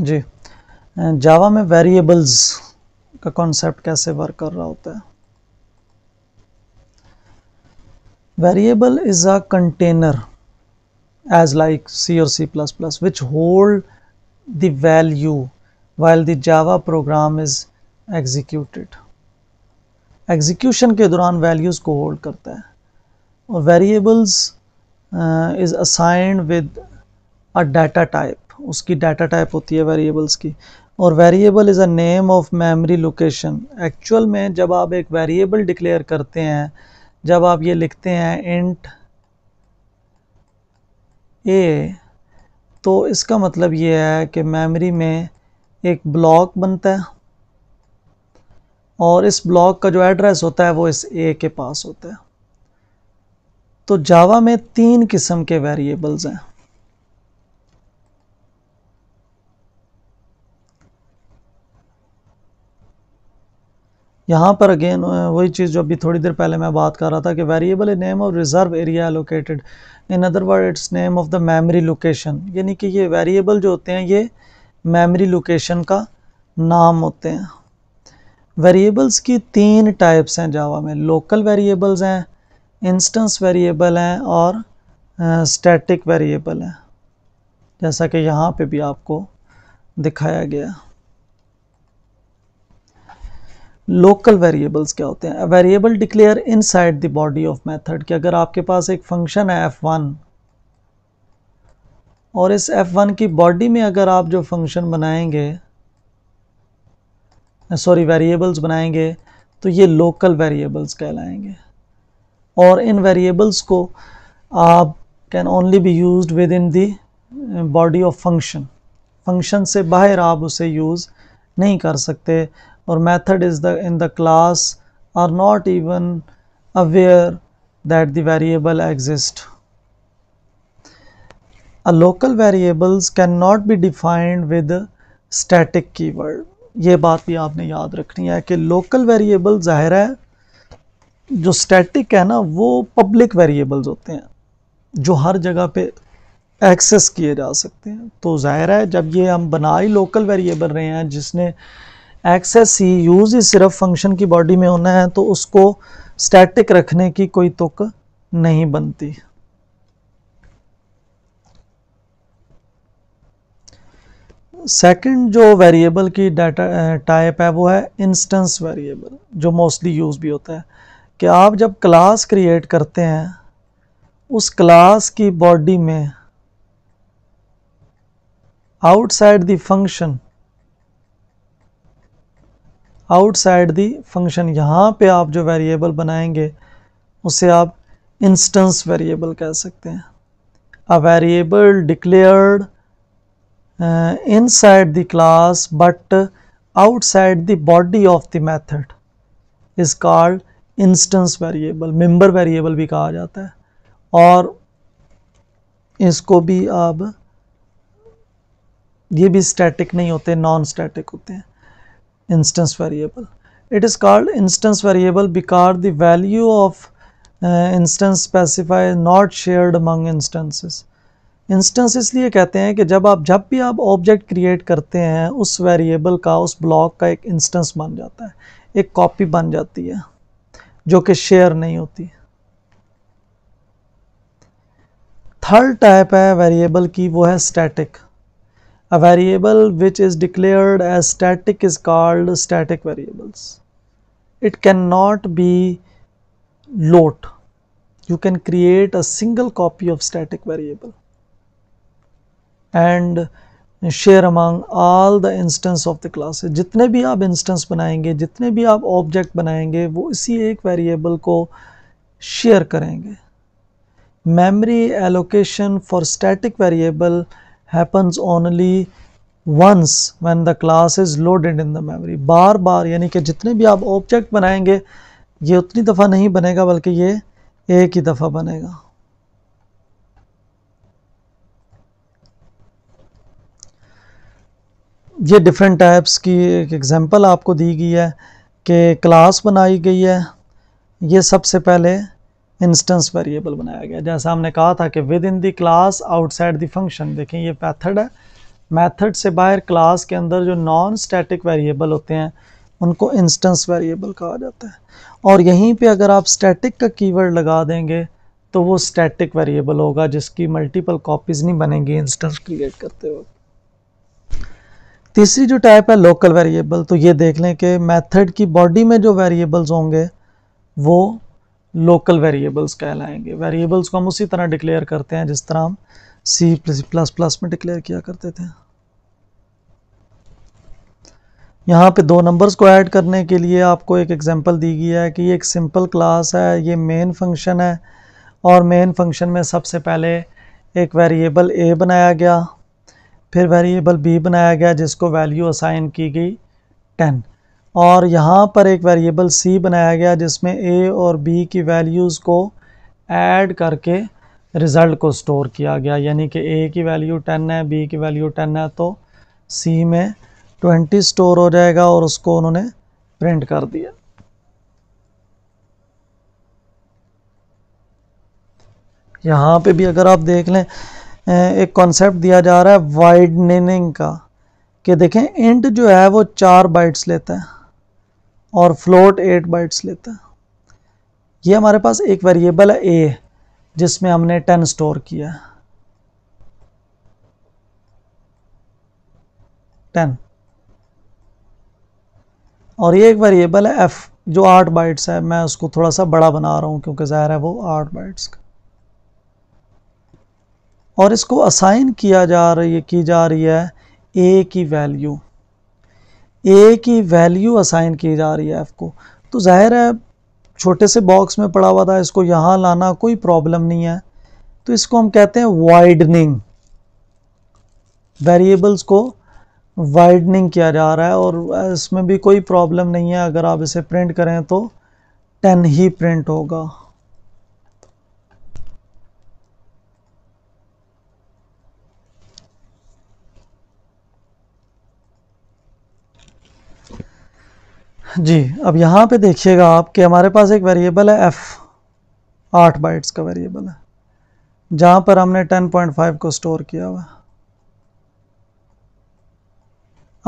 जी जावा में वेरिएबल्स का कॉन्सेप्ट कैसे वर्क कर रहा होता है variable is a container as like C और C plus plus which hold the value while the Java program is executed execution के दौरान वैल्यूज को होल्ड करता है और variables is assigned with a data type उसकी डाटा टाइप होती है वेरिएबल्स की और variable is a name of memory location actual में जब आप एक वेरिएबल डिक्लेयर करते हैं जब आप ये लिखते हैं इंट ए तो इसका मतलब ये है कि मेमोरी में एक ब्लॉक बनता है और इस ब्लॉक का जो एड्रेस होता है वो इस ए के पास होता है तो जावा में तीन किस्म के वेरिएबल्स हैं यहाँ पर अगेन वही चीज़ जो अभी थोड़ी देर पहले मैं बात कर रहा था कि variable a name of reserve area allocated in other word it's name of the memory location यानी कि ये वेरिएबल जो होते हैं ये मेमोरी लोकेशन का नाम होते हैं वेरिएबल्स की तीन टाइप्स हैं जावा में लोकल वेरिएबल्स हैं इंस्टेंस वेरिएबल हैं और स्टैटिक वेरिएबल हैं जैसा कि यहाँ पर भी आपको दिखाया गया लोकल वेरिएबल्स क्या होते हैं variable declare inside the body of method कि अगर आपके पास एक फंक्शन है एफ वन और इस एफ वन की बॉडी में अगर आप जो फंक्शन बनाएंगे सॉरी वेरिएबल्स बनाएंगे तो ये लोकल वेरिएबल्स कहलाएंगे और इन वेरिएबल्स को आप can only be use within the body of function function से बाहर आप उसे यूज़ नहीं कर सकते or method is the in the class are not even aware that the variable exist A local variables cannot be defined with static keyword. ये बात भी आपने याद रखनी है कि लोकल वेरिएबल ज़ाहिर है जो स्टैटिक है ना वो पब्लिक वेरिएबल्स होते हैं जो हर जगह पे एक्सेस किए जा सकते हैं तो ज़ाहिर है जब ये हम बनाई लोकल वेरिएबल रहे हैं जिसने एक्सेस ही यूज़ ही सिर्फ फंक्शन की बॉडी में होना है तो उसको स्टैटिक रखने की कोई तुक नहीं बनती सेकंड जो वेरिएबल की डाटा टाइप है वो है इंस्टेंस वेरिएबल जो मोस्टली यूज़ भी होता है कि आप जब क्लास क्रिएट करते हैं उस क्लास की बॉडी में outside the function outside the function यहाँ पे आप जो वेरिएबल बनाएंगे उसे आप इंस्टेंस वेरिएबल कह सकते हैं a variable declared inside the class but outside the body of the method is called instance variable member variable भी कहा जाता है और इसको भी आप ये भी स्टैटिक नहीं होते नॉन स्टैटिक होते हैं instance variable it is called instance variable because the value of uh, instance specify not shared among instances instance इसलिए कहते हैं कि जब आप जब भी आप ऑब्जेक्ट क्रिएट करते हैं उस वेरिएबल का उस ब्लॉक का एक इंस्टेंस बन जाता है एक कॉपी बन जाती है जो कि शेयर नहीं होती थर्ड टाइप है वेरिएबल की वो है static A variable which is declared as static is called static variables. It cannot be load. You can create a single copy of static variable and share among all the instance of the class jitne bhi aap instance banayenge jitne bhi aap object banayenge wo isi ek variable ko share karenge memory allocation for static variable happens only once when the class is loaded in the memory बार बार यानी कि जितने भी आप object बनाएंगे ये उतनी दफ़ा नहीं बनेगा बल्कि ये एक ही दफ़ा बनेगा ये डिफरेंट टाइप्स की एक एग्ज़ाम्पल आपको दी गई है कि क्लास बनाई गई है ये सबसे पहले इंस्टेंस वेरिएबल बनाया गया जैसा हमने कहा था कि within the class outside the function देखें ये मैथड है मैथड से बाहर क्लास के अंदर जो नॉन स्टैटिक वेरिएबल होते हैं उनको इंस्टेंस वेरिएबल कहा जाता है और यहीं पे अगर आप स्टैटिक का कीवर्ड लगा देंगे तो वो स्टैटिक वेरिएबल होगा जिसकी मल्टीपल कॉपीज़ नहीं बनेंगी इंस्टेंस क्रिएट करते हुए तीसरी जो टाइप है लोकल वेरिएबल तो ये देख लें कि मैथड की बॉडी में जो वेरिएबल्स होंगे वो लोकल वेरिएबल्स कहलाएंगे वेरिएबल्स को हम उसी तरह डिक्लेयर करते हैं जिस तरह हम सी प्लस प्लस में डिक्लेयर किया करते थे यहाँ पे दो नंबर्स को ऐड करने के लिए आपको एक एग्जांपल दी गई है कि ये एक सिंपल क्लास है ये मेन फंक्शन है और मेन फंक्शन में सबसे पहले एक वेरिएबल ए बनाया गया फिर वेरिएबल बी बनाया गया जिसको वैल्यू असाइन की गई टेन और यहाँ पर एक वेरिएबल सी बनाया गया जिसमें ए और बी की वैल्यूज़ को ऐड करके रिज़ल्ट को स्टोर किया गया यानी कि ए की वैल्यू टेन है बी की वैल्यू टेन है तो सी में ट्वेंटी स्टोर हो जाएगा और उसको उन्होंने प्रिंट कर दिया यहाँ पे भी अगर आप देख लें एक कॉन्सेप्ट दिया जा रहा है वाइडनिंग का कि देखें इंट जो है वो चार बाइट्स लेता है और फ्लोट एट बाइट्स लेता है ये हमारे पास एक वेरिएबल है ए जिसमें हमने टेन स्टोर किया टेन और ये एक वेरिएबल है एफ जो आठ बाइट्स है मैं उसको थोड़ा सा बड़ा बना रहा हूँ क्योंकि ज़ाहिर है वो आठ बाइट्स का और इसको असाइन किया जा रही है की जा रही है ए की वैल्यू ए की वैल्यू असाइन की जा रही है एफ़ को तो जाहिर है छोटे से बॉक्स में पड़ा हुआ था इसको यहाँ लाना कोई प्रॉब्लम नहीं है तो इसको हम कहते हैं वाइडनिंग वेरिएबल्स को वाइडनिंग किया जा रहा है और इसमें भी कोई प्रॉब्लम नहीं है अगर आप इसे प्रिंट करें तो टेन ही प्रिंट होगा जी अब यहाँ पे देखिएगा आप कि हमारे पास एक वेरिएबल है एफ़ आठ बाइट्स का वेरिएबल है जहाँ पर हमने 10.5 को स्टोर किया हुआ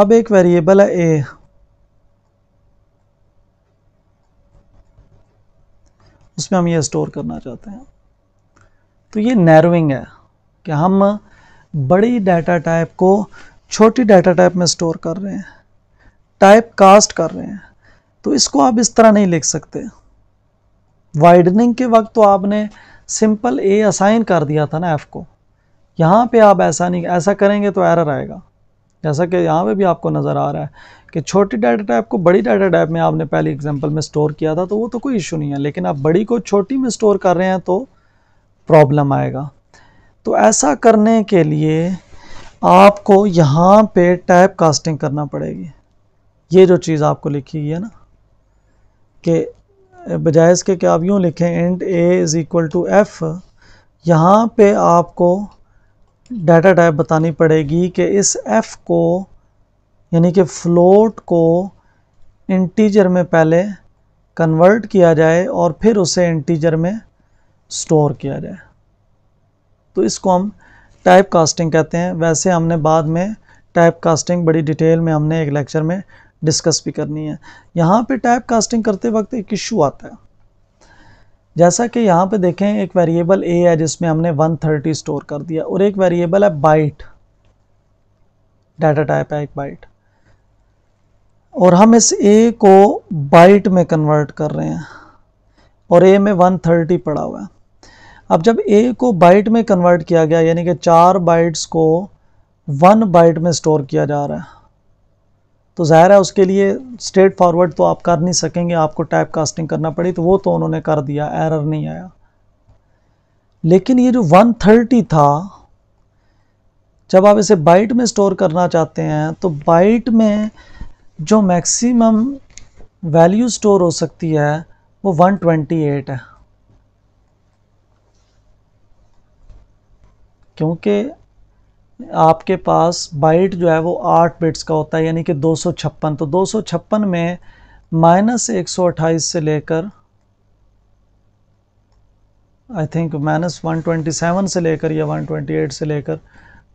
अब एक वेरिएबल है ए उसमें हम ये स्टोर करना चाहते हैं तो ये नैरोइंग है कि हम बड़ी डाटा टाइप को छोटी डाटा टाइप में स्टोर कर रहे हैं टाइप कास्ट कर रहे हैं तो इसको आप इस तरह नहीं लिख सकते वाइडनिंग के वक्त तो आपने सिंपल ए असाइन कर दिया था ना एफ़ को यहाँ पे आप ऐसा नहीं ऐसा करेंगे तो एरर आएगा जैसा कि यहाँ पे भी आपको नज़र आ रहा है कि छोटी डाटा टाइप को बड़ी डाटा टाइप में आपने पहले एग्जांपल में स्टोर किया था तो वो तो कोई इशू नहीं है लेकिन आप बड़ी को छोटी में स्टोर कर रहे हैं तो प्रॉब्लम आएगा तो ऐसा करने के लिए आपको यहाँ पे टाइप कास्टिंग करना पड़ेगी ये जो चीज़ आपको लिखी है ना कि बजाय इसके कि आप यूँ लिखें int A is equal to F यहाँ पे आपको डाटा टाइप बतानी पड़ेगी कि इस एफ़ को यानी कि फ्लोट को इंटीजर में पहले कन्वर्ट किया जाए और फिर उसे इंटीजर में स्टोर किया जाए तो इसको हम टाइप कास्टिंग कहते हैं वैसे हमने बाद में टाइप कास्टिंग बड़ी डिटेल में हमने एक लेक्चर में डिस्कस भी करनी है यहाँ पे टाइप कास्टिंग करते वक्त एक इशू आता है जैसा कि यहाँ पे देखें एक वेरिएबल ए है जिसमें हमने 130 स्टोर कर दिया और एक वेरिएबल है बाइट डाटा टाइप है एक बाइट और हम इस ए को बाइट में कन्वर्ट कर रहे हैं और ए में 130 पड़ा हुआ है अब जब ए को बाइट में कन्वर्ट किया गया यानी कि चार बाइट्स को वन बाइट में स्टोर किया जा रहा है तो ज़ाहिर है उसके लिए स्ट्रेट फॉरवर्ड तो आप कर नहीं सकेंगे आपको टाइप कास्टिंग करना पड़ी तो वो तो उन्होंने कर दिया एरर नहीं आया लेकिन ये जो 130 था जब आप इसे बाइट में स्टोर करना चाहते हैं तो बाइट में जो मैक्सिमम वैल्यू स्टोर हो सकती है वो 128 है क्योंकि आपके पास बाइट जो है वो आठ बिट्स का होता है यानी कि दो सौ छप्पन तो दो सौ छप्पन में माइनस एक सौ अट्ठाईस से लेकर I think minus one twenty seven से लेकर या वन ट्वेंटी एट से लेकर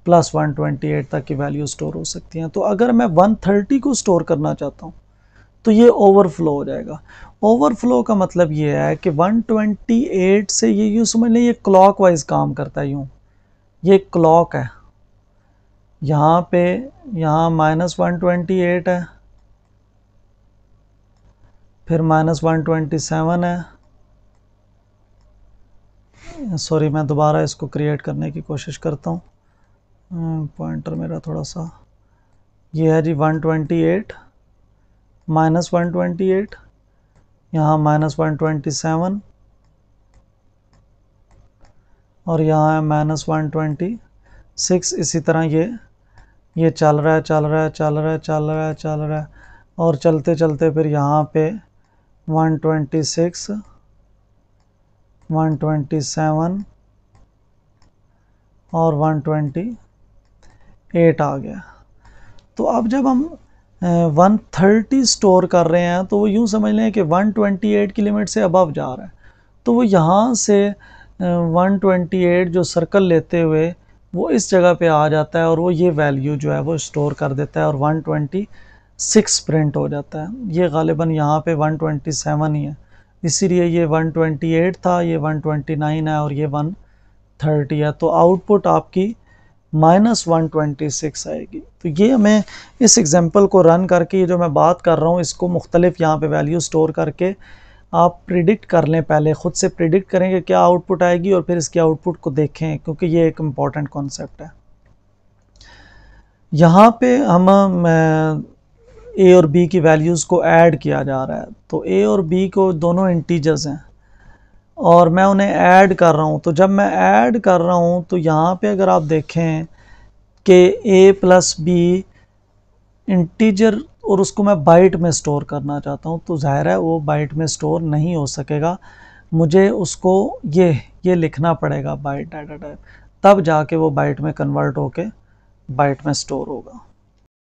प्लस वन ट्वेंटी एट तक की वैल्यू स्टोर हो सकती हैं तो अगर मैं वन थर्टी को स्टोर करना चाहता हूँ तो ये ओवरफ्लो हो जाएगा ओवरफ्लो का मतलब ये है कि 128 से ये यूँ समझ लें ये क्लॉक वाइज काम करता है यूँ ये क्लॉक है यहाँ पे यहाँ माइनस वन ट्वेंटी एट है फिर माइनस वन ट्वेंटी सेवन है सॉरी मैं दोबारा इसको क्रिएट करने की कोशिश करता हूँ पॉइंटर हम्म, मेरा थोड़ा सा ये है जी one twenty eight minus one twenty eight यहाँ माइनस वन ट्वेंटी सेवन और यहाँ है माइनस वन ट्वेंटी सिक्स इसी तरह ये ये चल रहा है चल रहा है चल रहा है चल रहा है चल रहा है और चलते चलते फिर यहाँ पे 126 127 और 128 आ गया तो अब जब हम 130 स्टोर कर रहे हैं तो वो यूँ समझ लें कि 128 की लिमिट से अबव जा रहा है तो वो यहाँ से 128 जो सर्कल लेते हुए वो इस जगह पे आ जाता है और वो ये वैल्यू जो है वो स्टोर कर देता है और 126 प्रिंट हो जाता है ये गालिबा यहाँ पे 127 ही है इसीलिए ये 128 था ये 129 है और ये 130 है तो आउटपुट आपकी माइनस वन सिक्स आएगी तो ये हमें इस एग्ज़ैम्पल को रन करके जो मैं बात कर रहा हूँ इसको मुख्तलिफ़ यहाँ पे वैल्यू स्टोर करके आप प्रिडिक्ट कर लें पहले ख़ुद से प्रिडिक्ट करें कि क्या आउटपुट आएगी और फिर इसके आउटपुट को देखें क्योंकि ये एक इम्पॉर्टेंट कॉन्सेप्ट है यहाँ पे हम ए और बी की वैल्यूज़ को ऐड किया जा रहा है तो ए और बी को दोनों इंटीजर्स हैं और मैं उन्हें ऐड कर रहा हूँ तो जब मैं ऐड कर रहा हूँ तो यहाँ पे अगर आप देखें कि ए प्लस बी इंटीजर और उसको मैं बाइट में स्टोर करना चाहता हूँ तो ज़ाहिर है वो बाइट में स्टोर नहीं हो सकेगा मुझे उसको ये ये लिखना पड़ेगा बाइट डाटा टाइप तब जाके वो बाइट में कन्वर्ट होके बाइट में स्टोर होगा